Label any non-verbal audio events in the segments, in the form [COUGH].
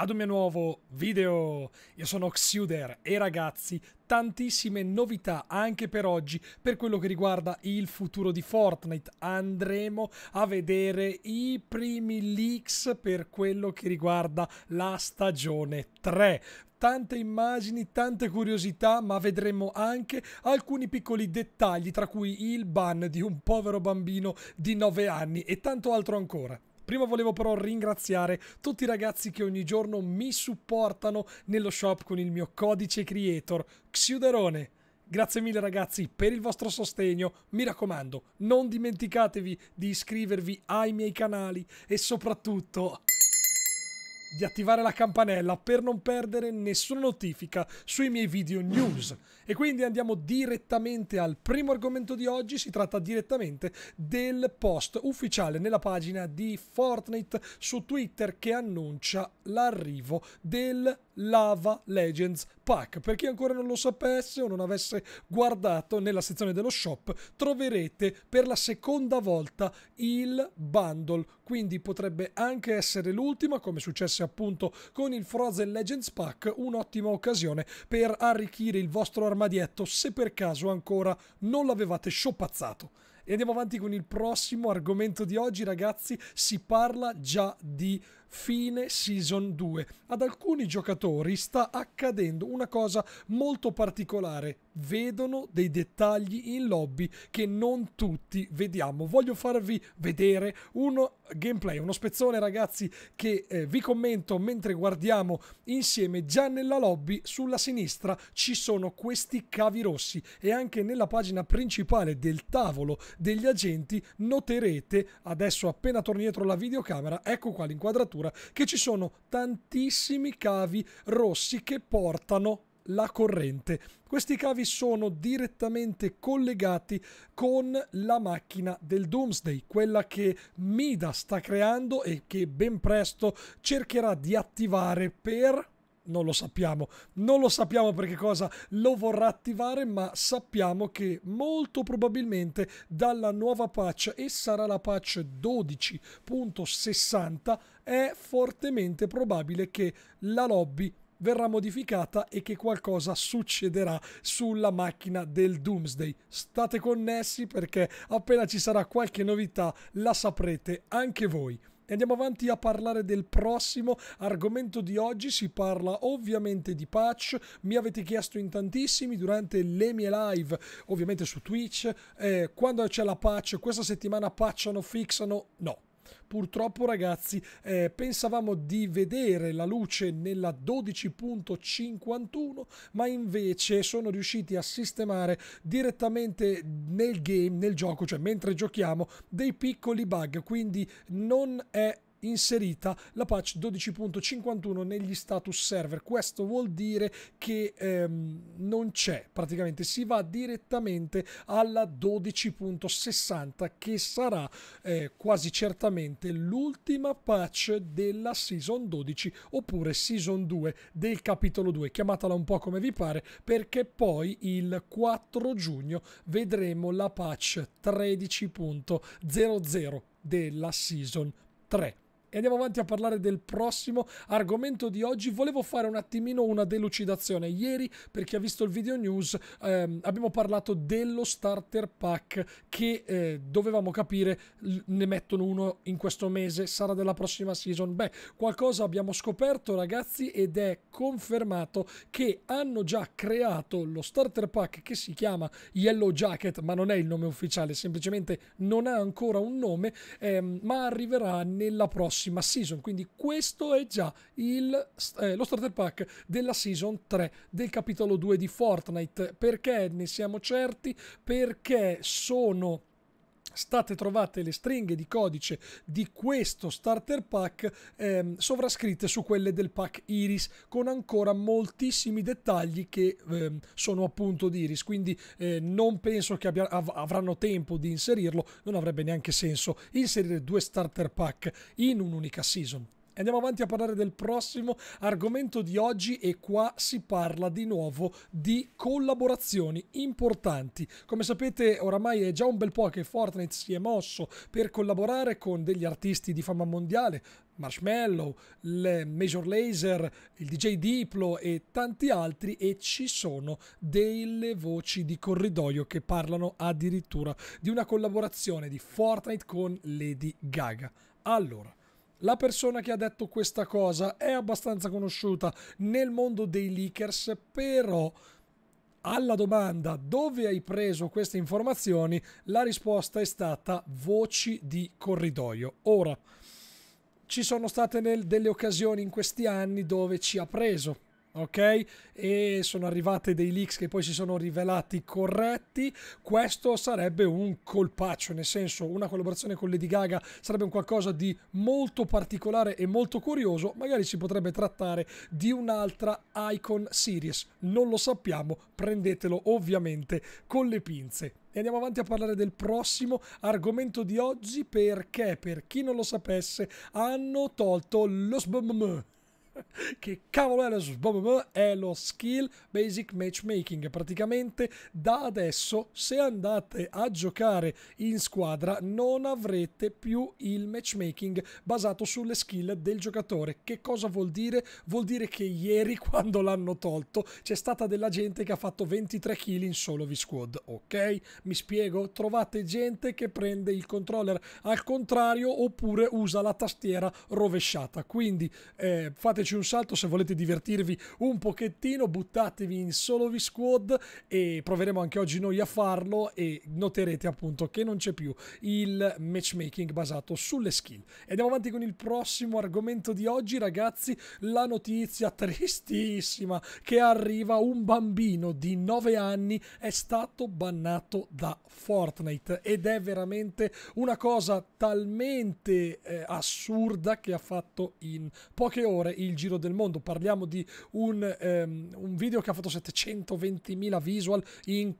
ad un mio nuovo video. Io sono Xuder e ragazzi, tantissime novità anche per oggi per quello che riguarda il futuro di Fortnite. Andremo a vedere i primi leaks per quello che riguarda la stagione 3 tante immagini, tante curiosità, ma vedremo anche alcuni piccoli dettagli, tra cui il ban di un povero bambino di 9 anni e tanto altro ancora. Prima volevo però ringraziare tutti i ragazzi che ogni giorno mi supportano nello shop con il mio codice creator Xiuderone. Grazie mille ragazzi per il vostro sostegno, mi raccomando non dimenticatevi di iscrivervi ai miei canali e soprattutto di attivare la campanella per non perdere nessuna notifica sui miei video news. E quindi andiamo direttamente al primo argomento di oggi, si tratta direttamente del post ufficiale nella pagina di Fortnite su Twitter che annuncia l'arrivo del Lava Legends Pack. Per chi ancora non lo sapesse o non avesse guardato, nella sezione dello shop troverete per la seconda volta il bundle. Quindi potrebbe anche essere l'ultima, come successe appunto con il Frozen Legends Pack, un'ottima occasione per arricchire il vostro armadietto se per caso ancora non l'avevate sciopazzato. E andiamo avanti con il prossimo argomento di oggi, ragazzi. Si parla già di fine season 2. Ad alcuni giocatori sta accadendo una cosa molto particolare. Vedono dei dettagli in lobby che non tutti vediamo. Voglio farvi vedere uno gameplay, uno spezzone ragazzi che eh, vi commento mentre guardiamo insieme già nella lobby sulla sinistra ci sono questi cavi rossi e anche nella pagina principale del tavolo degli agenti noterete adesso appena torni dietro la videocamera ecco qua l'inquadratura che ci sono tantissimi cavi rossi che portano la corrente. Questi cavi sono direttamente collegati con la macchina del Doomsday, quella che Mida sta creando e che ben presto cercherà di attivare per non lo sappiamo, non lo sappiamo perché cosa lo vorrà attivare, ma sappiamo che molto probabilmente dalla nuova patch, e sarà la patch 12.60, è fortemente probabile che la lobby verrà modificata e che qualcosa succederà sulla macchina del Doomsday. State connessi perché appena ci sarà qualche novità la saprete anche voi. E andiamo avanti a parlare del prossimo argomento di oggi. Si parla ovviamente di patch. Mi avete chiesto in tantissimi durante le mie live, ovviamente su Twitch, eh, quando c'è la patch. Questa settimana patchano, fixano? No Purtroppo ragazzi eh, pensavamo di vedere la luce nella 12.51 ma invece sono riusciti a sistemare direttamente nel game, nel gioco, cioè mentre giochiamo, dei piccoli bug, quindi non è inserita la patch 12.51 negli status server. Questo vuol dire che ehm, non c'è, praticamente si va direttamente alla 12.60 che sarà eh, quasi certamente l'ultima patch della season 12 oppure season 2 del capitolo 2, chiamatela un po' come vi pare perché poi il 4 giugno vedremo la patch 13.00 della season 3. E andiamo avanti a parlare del prossimo argomento di oggi. Volevo fare un attimino una delucidazione. Ieri, per chi ha visto il video news, ehm, abbiamo parlato dello starter pack che eh, dovevamo capire ne mettono uno in questo mese, sarà della prossima season. Beh, qualcosa abbiamo scoperto ragazzi ed è confermato che hanno già creato lo starter pack che si chiama Yellow Jacket, ma non è il nome ufficiale, semplicemente non ha ancora un nome, ehm, ma arriverà nella prossima prossima season. Quindi questo è già il, eh, lo starter pack della season 3 del capitolo 2 di Fortnite. Perché ne siamo certi? Perché sono state trovate le stringhe di codice di questo starter pack ehm, sovrascritte su quelle del pack Iris con ancora moltissimi dettagli che ehm, sono appunto di Iris quindi eh, non penso che abbia, av avranno tempo di inserirlo non avrebbe neanche senso inserire due starter pack in un'unica season Andiamo avanti a parlare del prossimo argomento di oggi e qua si parla di nuovo di collaborazioni importanti. Come sapete oramai è già un bel po' che Fortnite si è mosso per collaborare con degli artisti di fama mondiale, Marshmallow, Major Laser, il DJ Diplo e tanti altri e ci sono delle voci di corridoio che parlano addirittura di una collaborazione di Fortnite con Lady Gaga. Allora, la persona che ha detto questa cosa è abbastanza conosciuta nel mondo dei leakers, però alla domanda dove hai preso queste informazioni, la risposta è stata voci di corridoio. Ora, ci sono state delle occasioni in questi anni dove ci ha preso ok? E sono arrivate dei leaks che poi si sono rivelati corretti. Questo sarebbe un colpaccio, nel senso una collaborazione con Lady Gaga sarebbe un qualcosa di molto particolare e molto curioso. Magari si potrebbe trattare di un'altra Icon Series, non lo sappiamo, prendetelo ovviamente con le pinze. E andiamo avanti a parlare del prossimo argomento di oggi perché, per chi non lo sapesse, hanno tolto lo SBM che cavolo è lo, boh, boh, boh, è lo skill basic matchmaking. Praticamente da adesso se andate a giocare in squadra non avrete più il matchmaking basato sulle skill del giocatore. Che cosa vuol dire? Vuol dire che ieri [LAUGHS] quando l'hanno tolto c'è stata della gente che ha fatto 23 kill in solo V-Squad, ok? Mi spiego? Trovate gente che prende il controller al contrario oppure usa la tastiera rovesciata. Quindi eh, fateci fateci un salto se volete divertirvi un pochettino, buttatevi in solo V Squad e proveremo anche oggi noi a farlo e noterete appunto che non c'è più il matchmaking basato sulle skill. E andiamo avanti con il prossimo argomento di oggi ragazzi, la notizia tristissima che arriva un bambino di 9 anni è stato bannato da Fortnite ed è veramente una cosa talmente eh, assurda che ha fatto in poche ore il giro del mondo. Parliamo di un, um, un video che ha fatto 720.000 visual in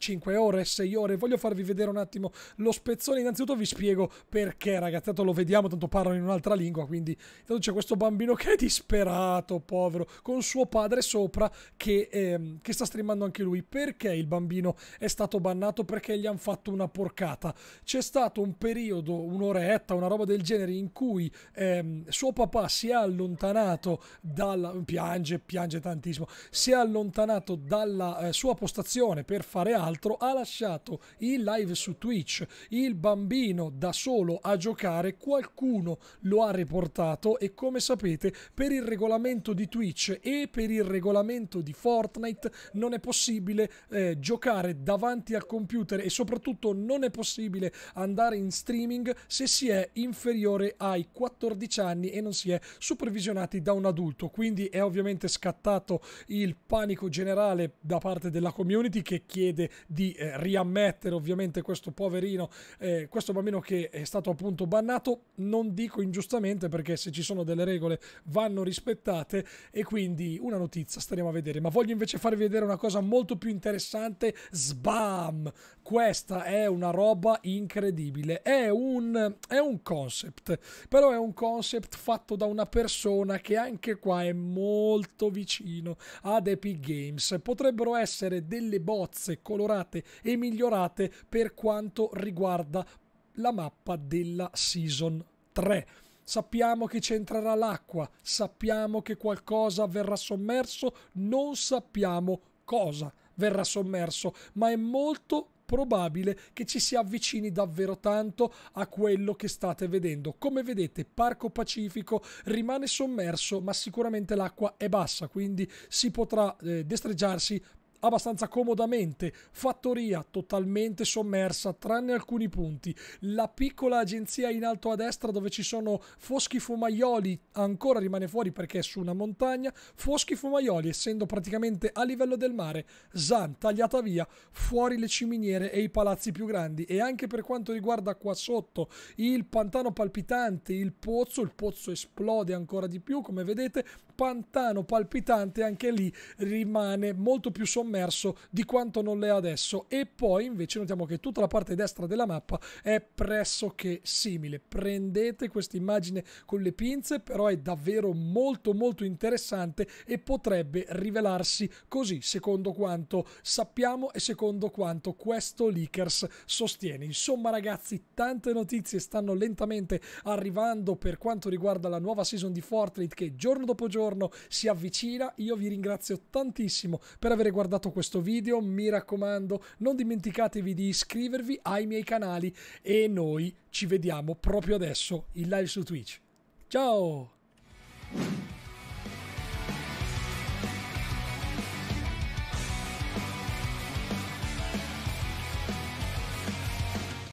5 ore, 6 ore. Voglio farvi vedere un attimo lo spezzone. Innanzitutto vi spiego perché, ragazzi. Tanto lo vediamo, tanto parlano in un'altra lingua. Quindi, intanto c'è questo bambino che è disperato, povero, con suo padre sopra che, eh, che sta streamando anche lui. Perché il bambino è stato bannato? Perché gli hanno fatto una porcata. C'è stato un periodo, un'oretta, una roba del genere, in cui eh, suo papà si è allontanato dalla. piange, piange tantissimo. Si è allontanato dalla eh, sua postazione per fare altro l'altro ha lasciato in live su Twitch, il bambino da solo a giocare, qualcuno lo ha riportato e come sapete per il regolamento di Twitch e per il regolamento di Fortnite non è possibile eh, giocare davanti al computer e soprattutto non è possibile andare in streaming se si è inferiore ai 14 anni e non si è supervisionati da un adulto, quindi è ovviamente scattato il panico generale da parte della community che chiede di eh, riammettere ovviamente questo poverino, eh, questo bambino che è stato appunto bannato, non dico ingiustamente perché se ci sono delle regole vanno rispettate e quindi una notizia staremo a vedere, ma voglio invece farvi vedere una cosa molto più interessante, sbam! Questa è una roba incredibile, è un, è un concept, però è un concept fatto da una persona che anche qua è molto vicino ad Epic Games, potrebbero essere delle bozze colorate lavorate e migliorate per quanto riguarda la mappa della Season 3 sappiamo che c'entrerà l'acqua, sappiamo che qualcosa verrà sommerso, non sappiamo cosa verrà sommerso, ma è molto probabile che ci si avvicini davvero tanto a quello che state vedendo. Come vedete, Parco Pacifico rimane sommerso, ma sicuramente l'acqua è bassa, quindi si potrà eh, destreggiarsi abbastanza comodamente. Fattoria totalmente sommersa, tranne alcuni punti. La piccola agenzia in alto a destra dove ci sono Foschi Fumaioli ancora rimane fuori perché è su una montagna. Foschi Fumaioli, essendo praticamente a livello del mare, Zan tagliata via, fuori le ciminiere e i palazzi più grandi. E anche per quanto riguarda qua sotto il pantano palpitante, il pozzo, il pozzo esplode ancora di più, come vedete, pantano palpitante anche lì rimane molto più sommerso di quanto non l'è adesso e poi invece notiamo che tutta la parte destra della mappa è pressoché simile prendete questa immagine con le pinze però è davvero molto molto interessante e potrebbe rivelarsi così secondo quanto sappiamo e secondo quanto questo leakers sostiene insomma ragazzi tante notizie stanno lentamente arrivando per quanto riguarda la nuova season di Fortnite che giorno dopo giorno giorno si avvicina. Io vi ringrazio tantissimo per aver guardato questo video. Mi raccomando, non dimenticatevi di iscrivervi ai miei canali e noi ci vediamo proprio adesso in live su Twitch. Ciao!